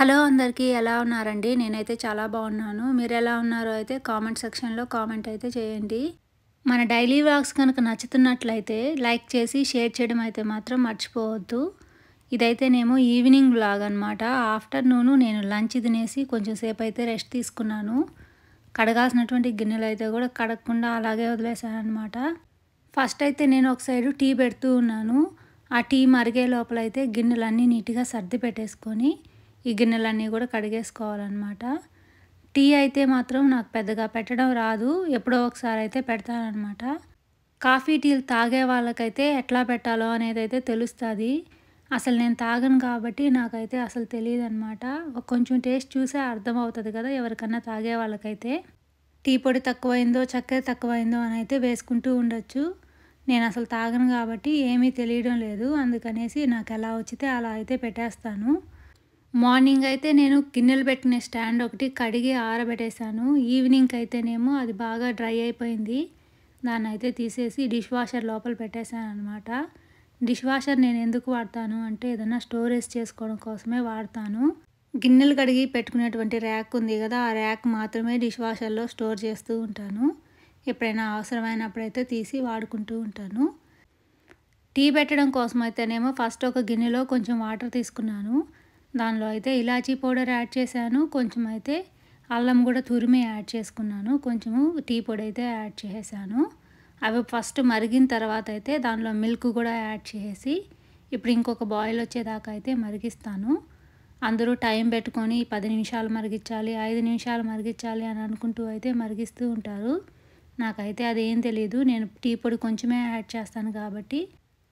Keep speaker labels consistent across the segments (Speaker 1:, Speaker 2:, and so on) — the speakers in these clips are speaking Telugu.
Speaker 1: హలో అందరికీ ఎలా ఉన్నారండి నేనైతే చాలా బాగున్నాను మీరు ఎలా ఉన్నారో అయితే కామెంట్ సెక్షన్లో కామెంట్ అయితే చేయండి మన డైలీ వ్లాగ్స్ కనుక నచ్చుతున్నట్లయితే లైక్ చేసి షేర్ చేయడం అయితే మాత్రం మర్చిపోవద్దు ఇదైతేనేమో ఈవినింగ్ వ్లాగ్ అనమాట ఆఫ్టర్నూను నేను లంచ్ తినేసి కొంచెం సేపు అయితే రెస్ట్ తీసుకున్నాను కడగాల్సినటువంటి గిన్నెలు అయితే కూడా కడగకుండా అలాగే వదిలేశాను అనమాట ఫస్ట్ అయితే నేను ఒక సైడు టీ పెడుతూ ఉన్నాను ఆ టీ మరిగే లోపలైతే గిన్నెలన్నీ నీట్గా సర్ది పెట్టేసుకొని ఈ గిన్నెలన్నీ కూడా కడిగేసుకోవాలన్నమాట టీ అయితే మాత్రం నాకు పెద్దగా పెట్టడం రాదు ఎప్పుడో ఒకసారి అయితే పెడతానమాట కాఫీ టీలు తాగే వాళ్ళకైతే ఎట్లా పెట్టాలో అనేది అయితే తెలుస్తుంది అసలు నేను తాగను కాబట్టి నాకైతే అసలు తెలియదు అనమాట కొంచెం టేస్ట్ చూసే అర్థం అవుతుంది కదా ఎవరికన్నా తాగే వాళ్ళకైతే టీ పొడి తక్కువైందో చక్కెర తక్కువైందో అని అయితే వేసుకుంటూ ఉండొచ్చు నేను అసలు తాగను కాబట్టి ఏమీ తెలియడం లేదు అందుకనేసి నాకు ఎలా వచ్చితే అలా అయితే పెట్టేస్తాను మార్నింగ్ అయితే నేను గిన్నెలు పెట్టిన స్టాండ్ ఒకటి కడిగి ఆరబెట్టేశాను ఈవినింగ్ అయితేనేమో అది బాగా డ్రై అయిపోయింది దాన్ని అయితే తీసేసి డిష్ వాషర్ లోపల పెట్టేశాను అనమాట డిష్ వాషర్ నేను ఎందుకు వాడతాను అంటే ఏదైనా స్టోరేజ్ చేసుకోవడం కోసమే వాడతాను గిన్నెలు కడిగి పెట్టుకునేటువంటి ర్యాక్ ఉంది కదా ఆ ర్యాక్ మాత్రమే డిష్ వాషర్లో స్టోర్ చేస్తూ ఉంటాను ఎప్పుడైనా అవసరమైనప్పుడైతే తీసి వాడుకుంటూ ఉంటాను టీ పెట్టడం కోసం అయితేనేమో ఫస్ట్ ఒక గిన్నెలో కొంచెం వాటర్ తీసుకున్నాను దానిలో అయితే ఇలాచీ పౌడర్ యాడ్ చేశాను కొంచెం అయితే అల్లం కూడా తురిమే యాడ్ చేసుకున్నాను కొంచెము టీ పొడి అయితే యాడ్ చేసేసాను అవి ఫస్ట్ మరిగిన తర్వాత అయితే దానిలో మిల్క్ కూడా యాడ్ చేసి ఇప్పుడు ఇంకొక బాయిల్ వచ్చేదాకా అయితే మరిగిస్తాను అందరూ టైం పెట్టుకొని పది నిమిషాలు మరిగించాలి ఐదు నిమిషాలు మరిగించాలి అని అనుకుంటూ అయితే మరిగిస్తూ ఉంటారు నాకైతే అది ఏం తెలియదు నేను టీ పొడి కొంచెమే యాడ్ చేస్తాను కాబట్టి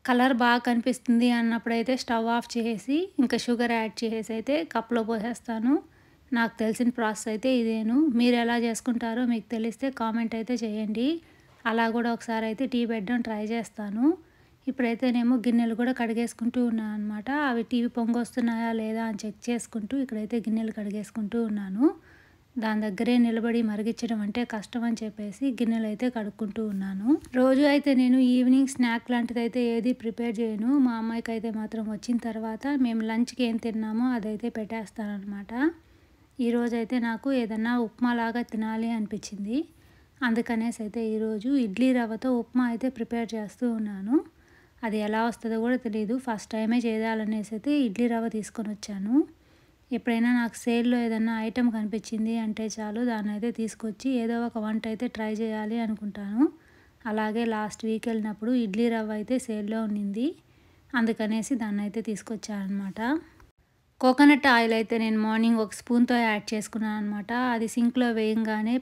Speaker 1: కలర్ బాగా కనిపిస్తుంది అన్నప్పుడైతే స్టవ్ ఆఫ్ చేసి ఇంకా షుగర్ యాడ్ చేసి అయితే కప్లో పోసేస్తాను నాకు తెలిసిన ప్రాసెస్ అయితే ఇదేను మీరు ఎలా చేసుకుంటారో మీకు తెలిస్తే కామెంట్ అయితే చేయండి అలా కూడా ఒకసారి అయితే టీ పెట్టడం ట్రై చేస్తాను ఇప్పుడైతే నేను గిన్నెలు కూడా కడిగేసుకుంటూ ఉన్నాను అనమాట అవి టీవీ పొంగొస్తున్నాయా లేదా అని చెక్ చేసుకుంటూ ఇక్కడైతే గిన్నెలు కడిగేసుకుంటూ ఉన్నాను దాని దగ్గరే నిలబడి మరిగించడం అంటే కష్టం అని చెప్పేసి గిన్నెలు అయితే కడుక్కుంటూ ఉన్నాను రోజు అయితే నేను ఈవినింగ్ స్నాక్ లాంటిది అయితే ఏది ప్రిపేర్ చేయను మా అమ్మాయికి అయితే మాత్రం వచ్చిన తర్వాత మేము లంచ్కి ఏం తిన్నామో అదైతే పెట్టేస్తానమాట ఈరోజైతే నాకు ఏదన్నా ఉప్మా లాగా తినాలి అనిపించింది అందుకనేసి అయితే ఈరోజు ఇడ్లీ రవ్వతో ఉప్మా అయితే ప్రిపేర్ చేస్తూ ఉన్నాను అది ఎలా వస్తుందో కూడా తెలియదు ఫస్ట్ టైమే చేయాలనేసి అయితే ఇడ్లీ రవ్వ తీసుకొని వచ్చాను ఎప్పుడైనా నాకు సేల్లో ఏదైనా ఐటెం కనిపించింది అంటే చాలు దాన్ని అయితే తీసుకొచ్చి ఏదో ఒక వంట అయితే ట్రై చేయాలి అనుకుంటాను అలాగే లాస్ట్ వీక్ వెళ్ళినప్పుడు ఇడ్లీ రవ్వ అయితే సేల్లో ఉండింది అందుకనేసి దాన్ని అయితే తీసుకొచ్చానమాట కోకోనట్ ఆయిల్ అయితే నేను మార్నింగ్ ఒక స్పూన్తో యాడ్ చేసుకున్నాను అనమాట అది సింక్లో వేయంగానే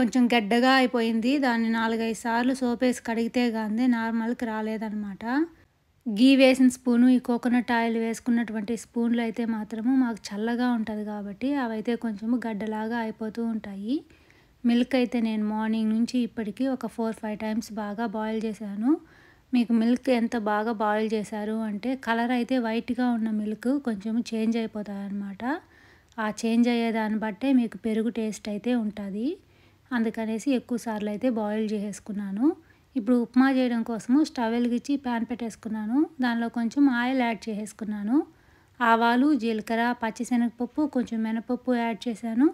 Speaker 1: కొంచెం గడ్డగా అయిపోయింది దాన్ని నాలుగైదు సార్లు సోపేసి కడిగితే కానీ నార్మల్కి రాలేదనమాట గీ వేసిన స్పూను ఈ కోకోనట్ ఆయిల్ వేసుకున్నటువంటి స్పూన్లు అయితే మాత్రము మాకు చల్లగా ఉంటుంది కాబట్టి అవైతే కొంచెము గడ్డలాగా అయిపోతూ ఉంటాయి మిల్క్ అయితే నేను మార్నింగ్ నుంచి ఇప్పటికీ ఒక ఫోర్ ఫైవ్ టైమ్స్ బాగా బాయిల్ చేశాను మీకు మిల్క్ ఎంత బాగా బాయిల్ చేశారు అంటే కలర్ అయితే వైట్గా ఉన్న మిల్క్ కొంచెం చేంజ్ అయిపోతాయన్నమాట ఆ చేంజ్ అయ్యేదాన్ని బట్టే మీకు పెరుగు టేస్ట్ అయితే ఉంటుంది అందుకనేసి ఎక్కువ సార్లు అయితే బాయిల్ చేసుకున్నాను ఇప్పుడు ఉప్మా చేయడం కోసము స్టవ్ వెలిగించి ప్యాన్ పెట్టేసుకున్నాను దానిలో కొంచెం ఆయిల్ యాడ్ చేసేసుకున్నాను ఆవాలు జీలకర్ర పచ్చిశనగపప్పు కొంచెం మినపప్పు యాడ్ చేశాను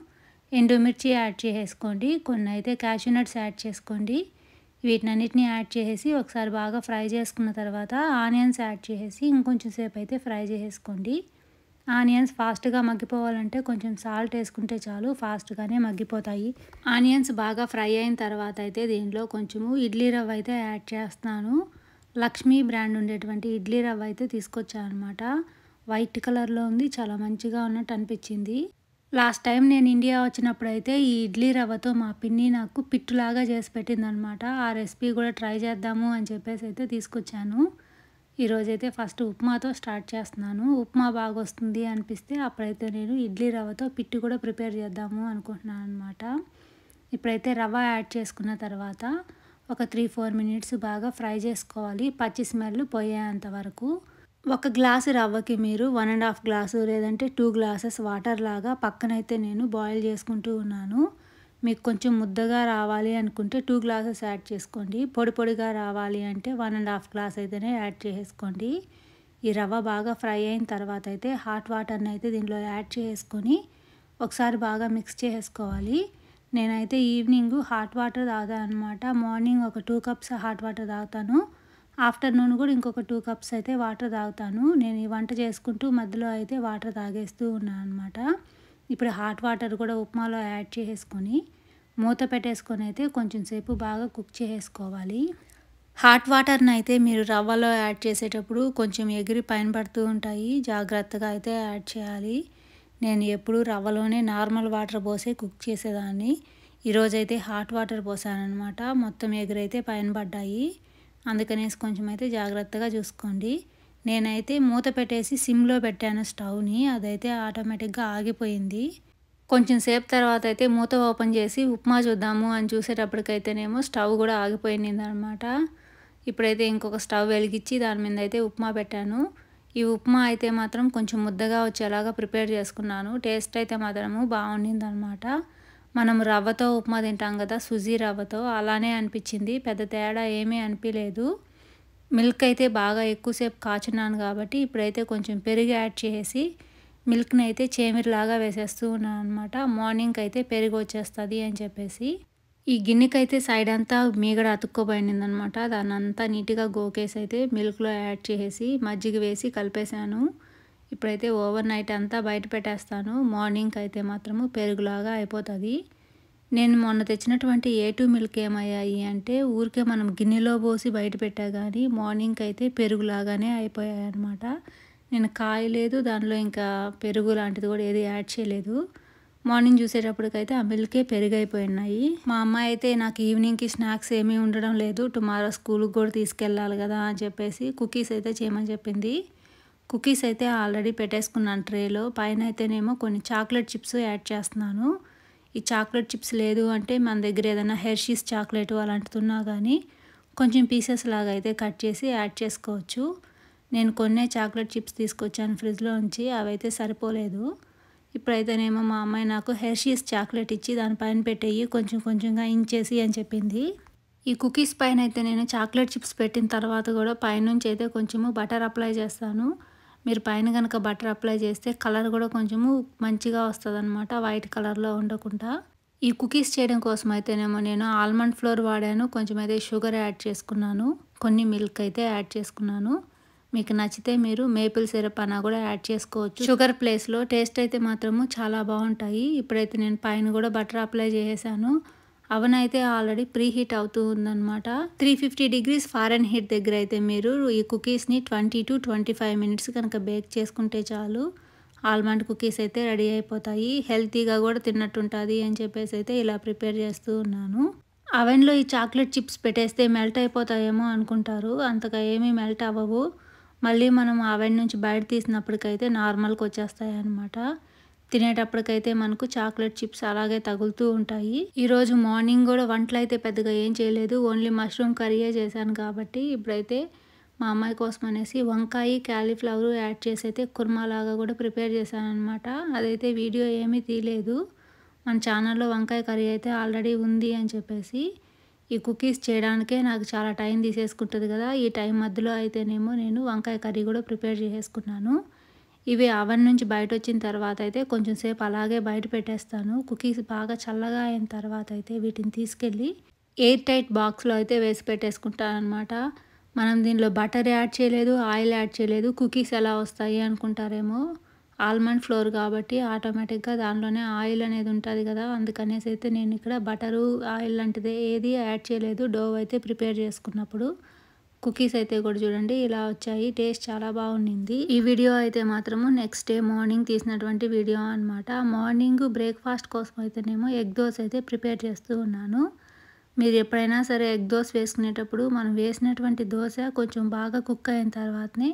Speaker 1: ఎండుమిర్చి యాడ్ చేసేసుకోండి కొన్ని అయితే క్యాషూ నట్స్ యాడ్ చేసుకోండి వీటినన్నిటిని యాడ్ చేసేసి ఒకసారి బాగా ఫ్రై చేసుకున్న తర్వాత ఆనియన్స్ యాడ్ చేసేసి ఇంకొంచెం సేపు అయితే ఫ్రై చేసేసుకోండి ఆనియన్స్ ఫాస్ట్గా మగ్గిపోవాలంటే కొంచెం సాల్ట్ వేసుకుంటే చాలు ఫాస్ట్గానే మగ్గిపోతాయి ఆనియన్స్ బాగా ఫ్రై అయిన తర్వాత అయితే దీనిలో కొంచెము ఇడ్లీ రవ్వ అయితే యాడ్ చేస్తున్నాను లక్ష్మీ బ్రాండ్ ఉండేటువంటి ఇడ్లీ రవ్వ అయితే తీసుకొచ్చాను అనమాట వైట్ కలర్లో ఉంది చాలా మంచిగా ఉన్నట్టు అనిపించింది లాస్ట్ టైం నేను ఇండియా వచ్చినప్పుడు అయితే ఈ ఇడ్లీ రవ్వతో మా పిన్ని నాకు పిట్టులాగా చేసి పెట్టిందనమాట ఆ రెసిపీ కూడా ట్రై చేద్దాము అని చెప్పేసి అయితే తీసుకొచ్చాను ఈరోజైతే ఫస్ట్ ఉప్మాతో స్టార్ట్ చేస్తున్నాను ఉప్మా బాగా వస్తుంది అనిపిస్తే అప్పుడైతే నేను ఇడ్లీ రవ్వతో పిట్టి కూడా ప్రిపేర్ చేద్దాము అనుకుంటున్నాను అనమాట ఇప్పుడైతే రవ్వ యాడ్ చేసుకున్న తర్వాత ఒక త్రీ ఫోర్ మినిట్స్ బాగా ఫ్రై చేసుకోవాలి పచ్చి స్మెల్ పోయేంత వరకు ఒక గ్లాసు రవ్వకి మీరు వన్ అండ్ హాఫ్ గ్లాసు లేదంటే టూ గ్లాసెస్ వాటర్ లాగా పక్కనైతే నేను బాయిల్ చేసుకుంటూ ఉన్నాను మీకు కొంచెం ముద్దగా రావాలి అనుకుంటే టూ గ్లాసెస్ యాడ్ చేసుకోండి పొడి పొడిగా రావాలి అంటే వన్ అండ్ హాఫ్ గ్లాస్ అయితేనే యాడ్ చేసుకోండి ఈ రవ్వ బాగా ఫ్రై అయిన తర్వాత అయితే హాట్ వాటర్ని అయితే దీనిలో యాడ్ చేసుకొని ఒకసారి బాగా మిక్స్ చేసుకోవాలి నేనైతే ఈవినింగ్ హాట్ వాటర్ తాగుతాను అనమాట మార్నింగ్ ఒక టూ కప్స్ హాట్ వాటర్ తాగుతాను ఆఫ్టర్నూన్ కూడా ఇంకొక టూ కప్స్ అయితే వాటర్ తాగుతాను నేను ఈ వంట చేసుకుంటూ మధ్యలో అయితే వాటర్ తాగేస్తూ ఉన్నాను అనమాట ఇప్పుడు హాట్ వాటర్ కూడా ఉప్మాలో యాడ్ చేసేసుకొని మూత పెట్టేసుకొని అయితే కొంచెం సేపు బాగా కుక్ చేసేసుకోవాలి హాట్ వాటర్ని అయితే మీరు రవ్వలో యాడ్ చేసేటప్పుడు కొంచెం ఎగిరి పైన పడుతూ ఉంటాయి జాగ్రత్తగా అయితే యాడ్ చేయాలి నేను ఎప్పుడు రవ్వలోనే నార్మల్ వాటర్ పోసే కుక్ చేసేదాన్ని ఈరోజైతే హాట్ వాటర్ పోసానమాట మొత్తం ఎగిరైతే పైన పడ్డాయి అందుకనేసి కొంచెం అయితే జాగ్రత్తగా చూసుకోండి నేనైతే మూత పెట్టేసి సిమ్లో పెట్టాను స్టవ్ని అదైతే ఆటోమేటిక్గా ఆగిపోయింది కొంచెం సేపు తర్వాత అయితే మూత ఓపెన్ చేసి ఉప్మా చూద్దాము అని చూసేటప్పటికైతేనేమో స్టవ్ కూడా ఆగిపోయింది అనమాట ఇప్పుడైతే ఇంకొక స్టవ్ వెలిగించి దాని మీద అయితే ఉప్మా పెట్టాను ఈ ఉప్మా అయితే మాత్రం కొంచెం ముద్దగా వచ్చేలాగా ప్రిపేర్ చేసుకున్నాను టేస్ట్ అయితే మాత్రము బాగుండింది అనమాట మనం రవ్వతో ఉప్మా తింటాం కదా సుజీ రవ్వతో అలానే అనిపించింది పెద్ద తేడా ఏమీ అనిపించలేదు మిల్క్ అయితే బాగా ఎక్కువసేపు కాచున్నాను కాబట్టి ఇప్పుడైతే కొంచెం పెరుగు యాడ్ చేసి మిల్క్ని అయితే చేమిరిలాగా వేసేస్తూ ఉన్నాను అనమాట మార్నింగ్ అయితే పెరుగు వచ్చేస్తుంది అని చెప్పేసి ఈ గిన్నెకి అయితే సైడ్ అంతా మీగడ అతుక్కోబడింది అనమాట దాన్నంతా అంతా నీట్గా గోకేసి అయితే మిల్క్లో యాడ్ చేసి మజ్జిగ వేసి కలిపేశాను ఇప్పుడైతే ఓవర్ నైట్ అంతా బయట పెట్టేస్తాను మార్నింగ్కి అయితే మాత్రము పెరుగులాగా అయిపోతుంది నేను మొన్న తెచ్చినటువంటి ఏ టూ మిల్క్ ఏమయ్యాయి అంటే ఊరికే మనం గిన్నెలో పోసి బయట పెట్టా కానీ మార్నింగ్కి అయితే పెరుగులాగానే అయిపోయాయి అనమాట నేను కాయలేదు దానిలో ఇంకా పెరుగు లాంటిది కూడా ఏది యాడ్ చేయలేదు మార్నింగ్ చూసేటప్పటికైతే ఆ మిల్కే పెరిగైపోయినాయి మా అమ్మాయి అయితే నాకు ఈవినింగ్కి స్నాక్స్ ఏమీ ఉండడం లేదు టుమారో స్కూల్కి కూడా తీసుకెళ్ళాలి కదా అని చెప్పేసి కుకీస్ అయితే చేయమని చెప్పింది కుకీస్ అయితే ఆల్రెడీ పెట్టేసుకున్నాను ట్రేలో పైన అయితేనేమో కొన్ని చాక్లెట్ చిప్స్ యాడ్ చేస్తున్నాను ఈ చాక్లెట్ చిప్స్ లేదు అంటే మన దగ్గర ఏదైనా హెర్షీస్ చాక్లెట్ అలాంటిది ఉన్నా కానీ కొంచెం పీసెస్ లాగా అయితే కట్ చేసి యాడ్ చేసుకోవచ్చు నేను కొన్నే చాక్లెట్ చిప్స్ తీసుకొచ్చాను ఫ్రిడ్జ్లో ఉంచి అవైతే సరిపోలేదు ఇప్పుడైతేనేమో మా అమ్మాయి నాకు హెర్షీస్ చాక్లెట్ ఇచ్చి దాని పైన పెట్టేయి కొంచెం కొంచెంగా ఇంచేసి అని చెప్పింది ఈ కుకీస్ పైన అయితే నేను చాక్లెట్ చిప్స్ పెట్టిన తర్వాత కూడా పైనుంచి అయితే కొంచెము బటర్ అప్లై చేస్తాను మీరు పైన కనుక బటర్ అప్లై చేస్తే కలర్ కూడా కొంచెము మంచిగా వస్తుంది అనమాట వైట్ కలర్లో ఉండకుండా ఈ కుకీస్ చేయడం కోసం అయితేనేమో నేను ఆల్మండ్ ఫ్లోర్ వాడాను కొంచెం అయితే షుగర్ యాడ్ చేసుకున్నాను కొన్ని మిల్క్ అయితే యాడ్ చేసుకున్నాను మీకు నచ్చితే మీరు మేపిల్ సిరప్ అన్నా కూడా యాడ్ చేసుకోవచ్చు షుగర్ ప్లేస్లో టేస్ట్ అయితే మాత్రము చాలా బాగుంటాయి ఇప్పుడైతే నేను పైన కూడా బటర్ అప్లై చేసేసాను అవన్ అయితే ఆల్రెడీ ప్రీ హీట్ అవుతూ ఉందనమాట three fifty degrees Fahrenheit దగ్గర అయితే మీరు ఈ కుకీస్ని twenty to twenty five minutes కనుక బేక్ చేసుకుంటే చాలు ఆల్మండ్ కుకీస్ అయితే రెడీ అయిపోతాయి హెల్తీగా కూడా తిన్నట్టుంటుంది అని చెప్పేసి అయితే ఇలా ప్రిపేర్ చేస్తూ ఉన్నాను అవెన్లో ఈ చాక్లెట్ చిప్స్ పెట్టేస్తే మెల్ట్ అయిపోతాయేమో అనుకుంటారు అంతగా ఏమీ మెల్ట్ అవ్వవు మళ్ళీ మనం అవెన్ నుంచి బయట తీసినప్పటికైతే నార్మల్కి వచ్చేస్తాయి అన్నమాట తినేటప్పటికైతే మనకు చాక్లెట్ చిప్స్ అలాగే తగులుతూ ఉంటాయి ఈరోజు మార్నింగ్ కూడా వంటలు అయితే పెద్దగా ఏం చేయలేదు ఓన్లీ మష్రూమ్ కర్రీయే చేశాను కాబట్టి ఇప్పుడైతే మా అమ్మాయి కోసం అనేసి వంకాయ క్యాలీఫ్లవర్ యాడ్ చేసి అయితే కుర్మాలాగా కూడా ప్రిపేర్ చేశాను అనమాట అదైతే వీడియో ఏమీ తీయలేదు మన ఛానల్లో వంకాయ కర్రీ అయితే ఆల్రెడీ ఉంది అని చెప్పేసి ఈ కుకీస్ చేయడానికే నాకు చాలా టైం తీసేసుకుంటుంది కదా ఈ టైం మధ్యలో అయితేనేమో నేను వంకాయ కర్రీ కూడా ప్రిపేర్ చేసేసుకున్నాను ఇవి అవన్ నుంచి బయట వచ్చిన తర్వాత అయితే కొంచెం సేపు అలాగే బయట పెట్టేస్తాను కుకీస్ బాగా చల్లగా అయిన తర్వాత అయితే వీటిని తీసుకెళ్ళి ఎయిర్ టైట్ బాక్స్లో అయితే వేసి పెట్టేసుకుంటాను అనమాట మనం దీనిలో బటర్ యాడ్ చేయలేదు ఆయిల్ యాడ్ చేయలేదు కుకీస్ ఎలా వస్తాయి అనుకుంటారేమో ఆల్మండ్ ఫ్లోర్ కాబట్టి ఆటోమేటిక్గా దానిలోనే ఆయిల్ అనేది ఉంటుంది కదా అందుకనేసి అయితే నేను ఇక్కడ బటరు ఆయిల్ లాంటిది ఏది యాడ్ చేయలేదు డోవ్ అయితే ప్రిపేర్ చేసుకున్నప్పుడు కుకీస్ అయితే కూడా చూడండి ఇలా వచ్చాయి టేస్ట్ చాలా బాగుండింది ఈ వీడియో అయితే మాత్రము నెక్స్ట్ డే మార్నింగ్ తీసినటువంటి వీడియో అనమాట మార్నింగ్ బ్రేక్ఫాస్ట్ కోసం అయితేనేమో ఎగ్ దోశ అయితే ప్రిపేర్ చేస్తూ ఉన్నాను మీరు ఎప్పుడైనా సరే ఎగ్ దోశ వేసుకునేటప్పుడు మనం వేసినటువంటి దోశ కొంచెం బాగా కుక్ అయిన తర్వాతనే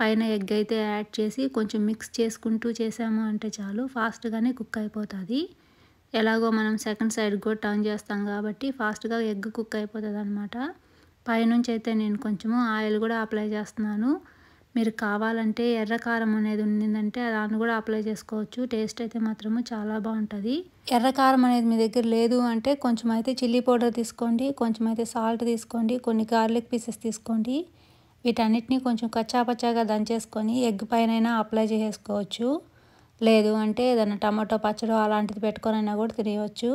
Speaker 1: పైన ఎగ్ అయితే యాడ్ చేసి కొంచెం మిక్స్ చేసుకుంటూ చేసాము అంటే చాలు ఫాస్ట్గానే కుక్ అయిపోతుంది ఎలాగో మనం సెకండ్ సైడ్ కూడా టర్న్ చేస్తాం కాబట్టి ఫాస్ట్గా ఎగ్ కుక్ అయిపోతుంది అనమాట పైనుంచి అయితే నేను కొంచెము ఆయిల్ కూడా అప్లై చేస్తున్నాను మీరు కావాలంటే ఎర్ర కారం అనేది ఉండిందంటే దాన్ని కూడా అప్లై చేసుకోవచ్చు టేస్ట్ అయితే మాత్రము చాలా బాగుంటుంది ఎర్ర కారం అనేది మీ దగ్గర లేదు అంటే కొంచెం అయితే చిల్లీ పౌడర్ తీసుకోండి కొంచెం అయితే సాల్ట్ తీసుకోండి కొన్ని గార్లిక్ పీసెస్ తీసుకోండి వీటన్నిటిని కొంచెం కచ్చాపచ్చాగా దంచేసుకొని ఎగ్ పైన అప్లై చేసుకోవచ్చు లేదు అంటే ఏదైనా టమాటో పచ్చడి అలాంటిది పెట్టుకొని అయినా కూడా తినేయవచ్చు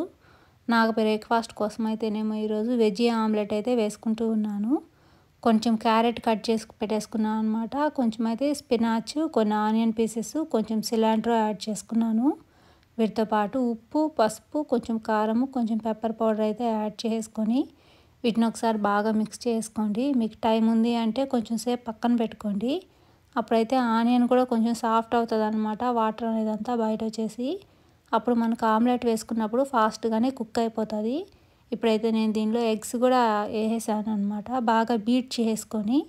Speaker 1: నాకు బ్రేక్ఫాస్ట్ కోసం అయితేనేమో ఈరోజు వెజ్ ఆమ్లెట్ అయితే వేసుకుంటూ ఉన్నాను కొంచెం క్యారెట్ కట్ చేసి పెట్టేసుకున్నాను అనమాట కొంచెం అయితే స్పినాచ్ కొన్ని ఆనియన్ పీసెస్ కొంచెం సిలాండ్రో యాడ్ చేసుకున్నాను వీటితో పాటు ఉప్పు పసుపు కొంచెం కారము కొంచెం పెప్పర్ పౌడర్ అయితే యాడ్ చేసుకొని వీటిని ఒకసారి బాగా మిక్స్ చేసుకోండి మీకు టైం ఉంది అంటే కొంచెం సేపు పక్కన పెట్టుకోండి అప్పుడైతే ఆనియన్ కూడా కొంచెం సాఫ్ట్ అవుతుంది అనమాట వాటర్ అనేది అంతా బయట వచ్చేసి అప్పుడు మనకు ఆమ్లెట్ వేసుకున్నప్పుడు ఫాస్ట్గానే కుక్ అయిపోతుంది ఇప్పుడైతే నేను దీనిలో ఎగ్స్ కూడా వేసేసాను అనమాట బాగా బీట్ చేసుకొని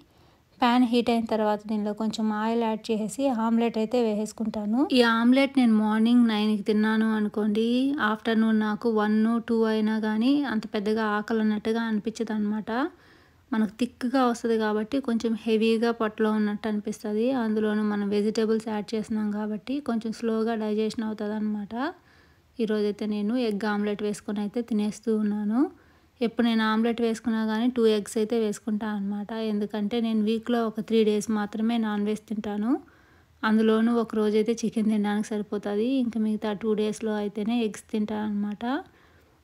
Speaker 1: ప్యాన్ హీట్ అయిన తర్వాత దీనిలో కొంచెం ఆయిల్ యాడ్ చేసి ఆమ్లెట్ అయితే వేసేసుకుంటాను ఈ ఆమ్లెట్ నేను మార్నింగ్ నైన్కి తిన్నాను అనుకోండి ఆఫ్టర్నూన్ నాకు వన్ టూ అయినా కానీ అంత పెద్దగా ఆకలి అన్నట్టుగా అనిపించదు మనకు థిక్గా వస్తుంది కాబట్టి కొంచెం హెవీగా పొట్టలో ఉన్నట్టు అనిపిస్తుంది అందులోనూ మనం వెజిటేబుల్స్ యాడ్ చేసినాం కాబట్టి కొంచెం స్లోగా డైజెషన్ అవుతుంది అనమాట ఈరోజైతే నేను ఎగ్ ఆమ్లెట్ వేసుకొని అయితే తినేస్తూ ఉన్నాను ఎప్పుడు నేను ఆమ్లెట్ వేసుకున్నా కానీ టూ ఎగ్స్ అయితే వేసుకుంటాను అనమాట ఎందుకంటే నేను వీక్లో ఒక త్రీ డేస్ మాత్రమే నాన్ వెజ్ తింటాను అందులోనూ ఒక రోజైతే చికెన్ తినడానికి సరిపోతుంది ఇంకా మిగతా టూ డేస్లో అయితేనే ఎగ్స్ తింటాను అనమాట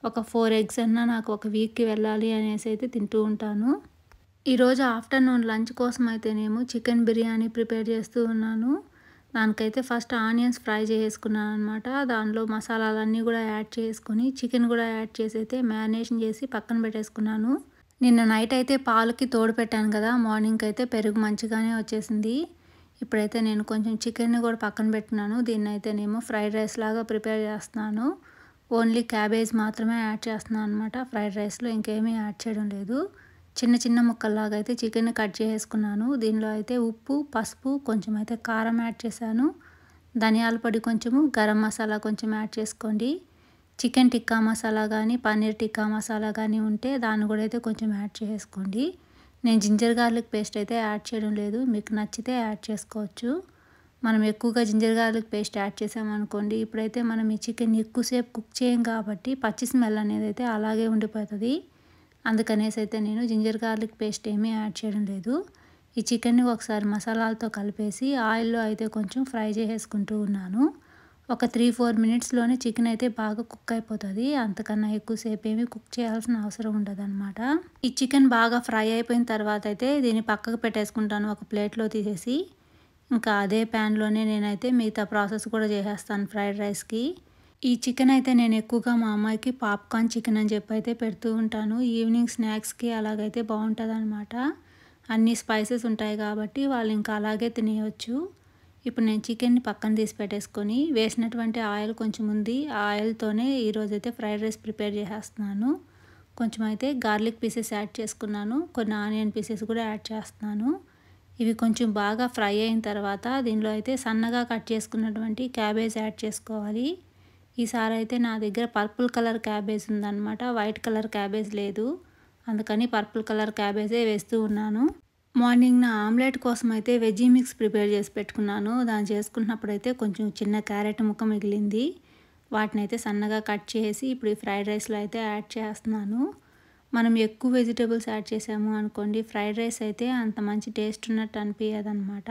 Speaker 1: ఒక ఫోర్ ఎగ్స్ అన్నా నాకు ఒక వీక్కి వెళ్ళాలి అనేసి అయితే తింటూ ఉంటాను ఈరోజు ఆఫ్టర్నూన్ లంచ్ కోసం అయితేనేమో చికెన్ బిర్యానీ ప్రిపేర్ చేస్తూ ఉన్నాను దానికైతే ఫస్ట్ ఆనియన్స్ ఫ్రై చేసుకున్నాను అనమాట దానిలో మసాలాలన్నీ కూడా యాడ్ చేసుకొని చికెన్ కూడా యాడ్ చేసి అయితే మ్యారినేషన్ చేసి పక్కన పెట్టేసుకున్నాను నిన్న నైట్ అయితే పాలకి తోడు పెట్టాను కదా మార్నింగ్కి అయితే పెరుగు మంచిగానే వచ్చేసింది ఇప్పుడైతే నేను కొంచెం చికెన్ని కూడా పక్కన పెట్టినాను దీన్ని అయితేనేమో ఫ్రైడ్ రైస్ లాగా ప్రిపేర్ చేస్తున్నాను ఓన్లీ క్యాబేజ్ మాత్రమే యాడ్ చేస్తున్నాను అనమాట ఫ్రైడ్ రైస్లో ఇంకేమీ యాడ్ చేయడం లేదు చిన్న చిన్న ముక్కల్లాగా అయితే చికెన్ కట్ చేసుకున్నాను దీనిలో అయితే ఉప్పు పసుపు కొంచెం అయితే కారం యాడ్ చేశాను ధనియాల పొడి కొంచెము గరం మసాలా కొంచెం యాడ్ చేసుకోండి చికెన్ టిక్కా మసాలా కానీ పన్నీర్ టిక్కా మసాలా కానీ ఉంటే దాన్ని కూడా అయితే కొంచెం యాడ్ చేసుకోండి నేను జింజర్ గార్లిక్ పేస్ట్ అయితే యాడ్ చేయడం లేదు మీకు నచ్చితే యాడ్ చేసుకోవచ్చు మనం ఎక్కువగా జింజర్ గార్లిక్ పేస్ట్ యాడ్ చేసామనుకోండి ఇప్పుడైతే మనం ఈ చికెన్ ఎక్కువసేపు కుక్ చేయం కాబట్టి పచ్చి స్మెల్ అనేది అయితే అలాగే ఉండిపోతుంది అందుకనేసి అయితే నేను జింజర్ గార్లిక్ పేస్ట్ ఏమీ యాడ్ చేయడం లేదు ఈ చికెన్ని ఒకసారి మసాలాలతో కలిపేసి ఆయిల్లో అయితే కొంచెం ఫ్రై చేసేసుకుంటూ ఉన్నాను ఒక త్రీ ఫోర్ మినిట్స్లోనే చికెన్ అయితే బాగా కుక్ అయిపోతుంది అంతకన్నా ఎక్కువసేపు ఏమి కుక్ చేయాల్సిన అవసరం ఉండదు అనమాట ఈ చికెన్ బాగా ఫ్రై అయిపోయిన తర్వాత అయితే దీన్ని పక్కకు పెట్టేసుకుంటాను ఒక ప్లేట్లో తీసేసి ఇంకా అదే ప్యాన్లోనే నేనైతే మిగతా ప్రాసెస్ కూడా చేసేస్తాను ఫ్రైడ్ రైస్కి ఈ చికెన్ అయితే నేను ఎక్కువగా మా అమ్మాయికి పాప్కార్న్ చికెన్ అని చెప్పి అయితే పెడుతూ ఉంటాను ఈవినింగ్ స్నాక్స్కి అలాగైతే బాగుంటుంది అనమాట అన్ని స్పైసెస్ ఉంటాయి కాబట్టి వాళ్ళు ఇంకా అలాగే తినేయచ్చు ఇప్పుడు నేను చికెన్ని పక్కన తీసి పెట్టేసుకొని వేసినటువంటి ఆయిల్ కొంచెం ఉంది ఆ ఆయిల్తోనే ఈరోజు అయితే ఫ్రైడ్ రైస్ ప్రిపేర్ చేసేస్తున్నాను కొంచెం అయితే గార్లిక్ పీసెస్ యాడ్ చేసుకున్నాను కొన్ని ఆనియన్ పీసెస్ కూడా యాడ్ చేస్తున్నాను ఇవి కొంచెం బాగా ఫ్రై అయిన తర్వాత దీనిలో అయితే సన్నగా కట్ చేసుకున్నటువంటి క్యాబేజ్ యాడ్ చేసుకోవాలి ఈసారి అయితే నా దగ్గర పర్పుల్ కలర్ క్యాబేజ్ ఉందన్నమాట వైట్ కలర్ క్యాబేజ్ లేదు అందుకని పర్పుల్ కలర్ క్యాబేజే వేస్తూ ఉన్నాను మార్నింగ్ నా ఆమ్లెట్ కోసం అయితే వెజీ మిక్స్ ప్రిపేర్ చేసి పెట్టుకున్నాను దాన్ని చేసుకున్నప్పుడు అయితే కొంచెం చిన్న క్యారెట్ ముక్క మిగిలింది వాటిని అయితే సన్నగా కట్ చేసి ఇప్పుడు ఈ ఫ్రైడ్ రైస్లో అయితే యాడ్ చేస్తున్నాను మనం ఎక్కువ వెజిటేబుల్స్ యాడ్ చేసాము అనుకోండి ఫ్రైడ్ రైస్ అయితే అంత మంచి టేస్ట్ ఉన్నట్టు అనిపించదనమాట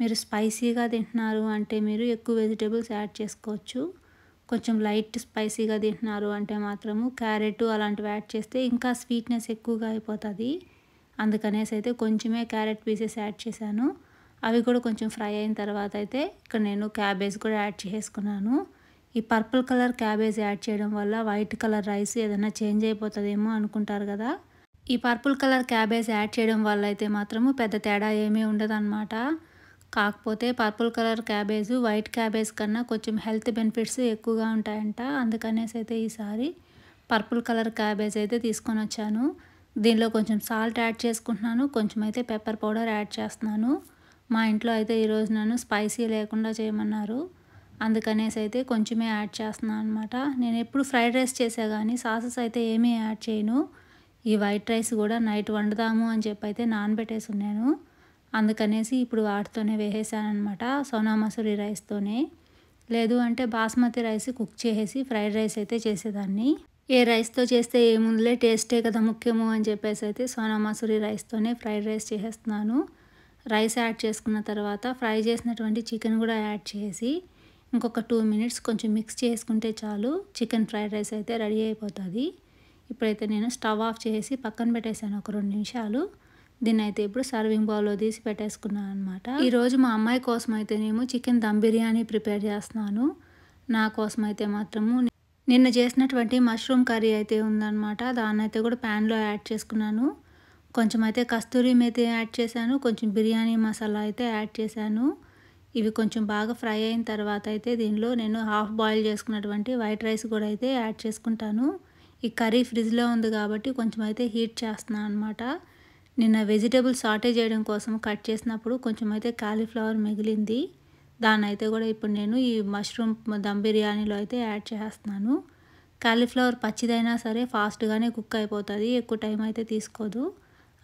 Speaker 1: మీరు స్పైసీగా తింటున్నారు అంటే మీరు ఎక్కువ వెజిటేబుల్స్ యాడ్ చేసుకోవచ్చు కొంచెం లైట్ స్పైసీగా తింటున్నారు అంటే మాత్రము క్యారెట్ అలాంటివి యాడ్ చేస్తే ఇంకా స్వీట్నెస్ ఎక్కువగా అయిపోతుంది అందుకనేసి అయితే కొంచెమే క్యారెట్ పీసెస్ యాడ్ చేశాను అవి కూడా కొంచెం ఫ్రై అయిన తర్వాత అయితే ఇక్కడ నేను క్యాబేజ్ కూడా యాడ్ చేసుకున్నాను ఈ పర్పుల్ కలర్ క్యాబేజ్ యాడ్ చేయడం వల్ల వైట్ కలర్ రైస్ ఏదైనా చేంజ్ అయిపోతుందేమో అనుకుంటారు కదా ఈ పర్పుల్ కలర్ క్యాబేజ్ యాడ్ చేయడం వల్ల అయితే మాత్రము పెద్ద తేడా ఏమీ ఉండదన్నమాట కాకపోతే purple colour cabbage white cabbage కన్నా కొంచెం హెల్త్ బెనిఫిట్స్ ఎక్కువగా ఉంటాయంట అందుకనేసి అయితే ఈసారి పర్పుల్ కలర్ క్యాబేజ్ అయితే తీసుకొని వచ్చాను దీనిలో కొంచెం సాల్ట్ యాడ్ చేసుకుంటున్నాను కొంచెం అయితే పెప్పర్ పౌడర్ యాడ్ చేస్తున్నాను మా ఇంట్లో అయితే ఈరోజు నన్ను స్పైసీ లేకుండా చేయమన్నారు అందుకనేసి అయితే కొంచెమే యాడ్ చేస్తున్నాను అనమాట నేను ఎప్పుడు ఫ్రైడ్ రైస్ చేసా కానీ సాసెస్ అయితే ఏమీ యాడ్ చేయను ఈ వైట్ రైస్ కూడా నైట్ వండుదాము అని చెప్పి అయితే నానబెట్టేసి ఉన్నాను అందుకనేసి ఇప్పుడు వాటితోనే వేసేసానమాట సోనా మసూరి రైస్తోనే లేదు అంటే బాస్మతి రైస్ కుక్ చేసేసి ఫ్రైడ్ రైస్ అయితే చేసేదాన్ని ఏ రైస్తో చేస్తే ఏముందిలే టేస్టే కదా ముఖ్యము అని చెప్పేసి అయితే సోనా మసూరి రైస్తోనే ఫ్రైడ్ రైస్ చేసేస్తున్నాను రైస్ యాడ్ చేసుకున్న తర్వాత ఫ్రై చేసినటువంటి చికెన్ కూడా యాడ్ చేసి ఇంకొక టూ మినిట్స్ కొంచెం మిక్స్ చేసుకుంటే చాలు చికెన్ ఫ్రైడ్ రైస్ అయితే రెడీ అయిపోతుంది ఇప్పుడైతే నేను స్టవ్ ఆఫ్ చేసి పక్కన పెట్టేశాను ఒక రెండు నిమిషాలు దీన్ని అయితే ఇప్పుడు సర్వింగ్ బౌల్లో తీసి పెట్టేసుకున్నాను అనమాట ఈరోజు మా అమ్మాయి కోసం అయితే నేను చికెన్ దమ్ బిర్యానీ ప్రిపేర్ చేస్తున్నాను నా కోసం అయితే మాత్రము నిన్న చేసినటువంటి మష్రూమ్ కర్రీ అయితే ఉందన్నమాట దాన్ని అయితే కూడా ప్యాన్లో యాడ్ చేసుకున్నాను కొంచెం అయితే కస్తూరి అయితే యాడ్ చేశాను కొంచెం బిర్యానీ మసాలా అయితే యాడ్ చేశాను ఇవి కొంచెం బాగా ఫ్రై అయిన తర్వాత అయితే దీనిలో నేను హాఫ్ బాయిల్ చేసుకున్నటువంటి వైట్ రైస్ కూడా అయితే యాడ్ చేసుకుంటాను ఈ కర్రీ ఫ్రిడ్జ్లో ఉంది కాబట్టి కొంచెం అయితే హీట్ చేస్తున్నాను అనమాట నిన్న వెజిటేబుల్ సాటే చేయడం కోసం కట్ చేసినప్పుడు కొంచెం అయితే కాలీఫ్లవర్ మిగిలింది దాన్ని అయితే కూడా ఇప్పుడు నేను ఈ మష్రూమ్ దమ్ బిర్యానీలో అయితే యాడ్ చేస్తున్నాను కాలీఫ్లవర్ పచ్చిదైనా సరే ఫాస్ట్గానే కుక్ అయిపోతుంది ఎక్కువ టైం అయితే తీసుకోదు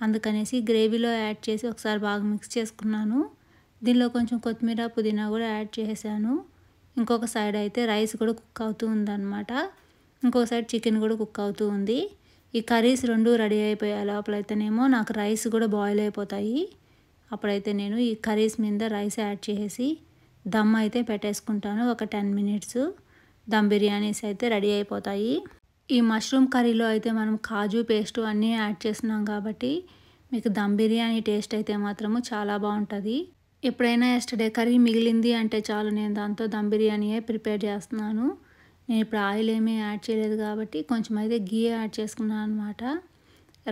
Speaker 1: అందుకనేసి గ్రేవీలో యాడ్ చేసి ఒకసారి బాగా మిక్స్ చేసుకున్నాను దీనిలో కొంచెం కొత్తిమీర పుదీనా కూడా యాడ్ చేశాను ఇంకొక సైడ్ అయితే రైస్ కూడా కుక్ అవుతూ ఉందన్నమాట ఇంకొక సైడ్ చికెన్ కూడా కుక్ అవుతూ ఉంది ఈ కర్రీస్ రెండు రెడీ అయిపోయాయి లోపలైతేనేమో నాకు రైస్ కూడా బాయిల్ అయిపోతాయి అప్పుడైతే నేను ఈ కర్రీస్ మీద రైస్ యాడ్ చేసి దమ్ అయితే పెట్టేసుకుంటాను ఒక టెన్ మినిట్స్ దమ్ బిర్యానీస్ అయితే రెడీ అయిపోతాయి ఈ మష్రూమ్ కర్రీలో అయితే మనం కాజు పేస్ట్ అన్నీ యాడ్ చేస్తున్నాం కాబట్టి మీకు దమ్ బిర్యానీ టేస్ట్ అయితే మాత్రము చాలా బాగుంటుంది ఎప్పుడైనా ఎస్టర్డే కర్రీ మిగిలింది అంటే చాలు నేను దాంతో దమ్ బిర్యానీయే ప్రిపేర్ చేస్తున్నాను నేను ఇప్పుడు ఆయిల్ ఏమీ యాడ్ చేయలేదు కాబట్టి కొంచెం అయితే గీ యాడ్ చేసుకున్నాను అనమాట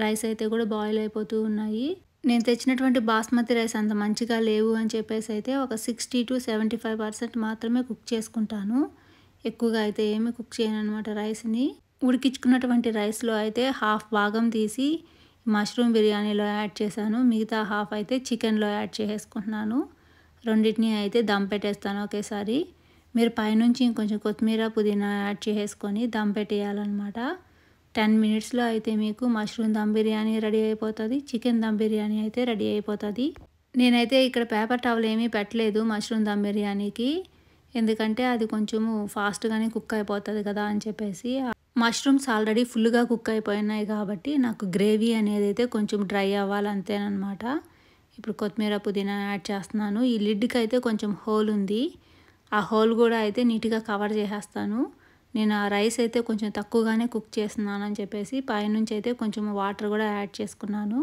Speaker 1: రైస్ అయితే కూడా బాయిల్ అయిపోతూ ఉన్నాయి నేను తెచ్చినటువంటి బాస్మతి రైస్ అంత మంచిగా లేవు అని చెప్పేసి అయితే ఒక sixty to seventy five percent మాత్రమే కుక్ చేసుకుంటాను ఎక్కువగా అయితే ఏమీ కుక్ చేయను అనమాట రైస్ని ఉడికించుకున్నటువంటి రైస్లో అయితే హాఫ్ భాగం తీసి మష్రూమ్ బిర్యానీలో యాడ్ చేశాను మిగతా హాఫ్ అయితే చికెన్లో యాడ్ చేసుకుంటున్నాను రెండింటిని అయితే దమ్ పెట్టేస్తాను ఒకేసారి మీరు పైనుంచి ఇంకొంచెం కొత్తిమీర పుదీనా యాడ్ చేసుకొని దమ్ పెట్టేయాలన్నమాట టెన్ మినిట్స్లో అయితే మీకు మష్రూమ్ దమ్ బిర్యానీ రెడీ అయిపోతుంది చికెన్ దమ్ బిర్యానీ అయితే రెడీ అయిపోతుంది నేనైతే ఇక్కడ పేపర్ టవల్ ఏమీ పెట్టలేదు మష్రూమ్ దమ్ బిర్యానీకి ఎందుకంటే అది కొంచెము ఫాస్ట్గానే కుక్ అయిపోతుంది కదా అని చెప్పేసి మష్రూమ్స్ ఆల్రెడీ ఫుల్గా కుక్ అయిపోయినాయి కాబట్టి నాకు గ్రేవీ అనేది అయితే కొంచెం డ్రై అవ్వాలంతేనమాట ఇప్పుడు కొత్తిమీర పుదీనా యాడ్ చేస్తున్నాను ఈ లిడ్కి అయితే కొంచెం హోల్ ఉంది ఆ హోల్ కూడా అయితే నీట్గా కవర్ చేసేస్తాను నేను ఆ రైస్ అయితే కొంచెం తక్కువగానే కుక్ చేస్తున్నాను అని చెప్పేసి పైనుంచి అయితే కొంచెం వాటర్ కూడా యాడ్ చేసుకున్నాను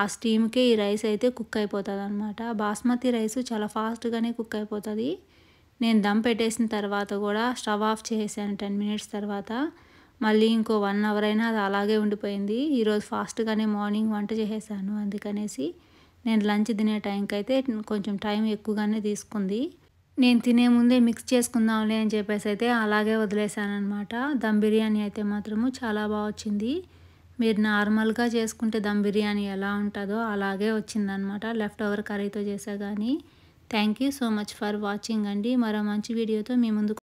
Speaker 1: ఆ స్టీమ్కే ఈ రైస్ అయితే కుక్ అయిపోతుంది అనమాట బాస్మతి రైస్ చాలా ఫాస్ట్గానే కుక్ అయిపోతుంది నేను దమ్ పెట్టేసిన తర్వాత కూడా స్టవ్ ఆఫ్ చేసాను టెన్ మినిట్స్ తర్వాత మళ్ళీ ఇంకో వన్ అవర్ అయినా అది అలాగే ఉండిపోయింది ఈరోజు ఫాస్ట్గానే మార్నింగ్ వంట చేసేసాను అందుకనేసి నేను లంచ్ తినే టైంకి అయితే కొంచెం టైం ఎక్కువగానే తీసుకుంది నేను తినే ముందే మిక్స్ చేసుకుందాంలే అని చెప్పేసి అయితే అలాగే వదిలేసాను అనమాట దమ్ బిర్యానీ అయితే మాత్రము చాలా బాగా వచ్చింది మీరు నార్మల్గా చేసుకుంటే దమ్ బిర్యానీ ఎలా ఉంటుందో అలాగే వచ్చిందనమాట లెఫ్ట్ ఓవర్ కర్రీతో చేసా కానీ thank you so much for watching అండి మరో మంచి వీడియోతో మీ ముందుకు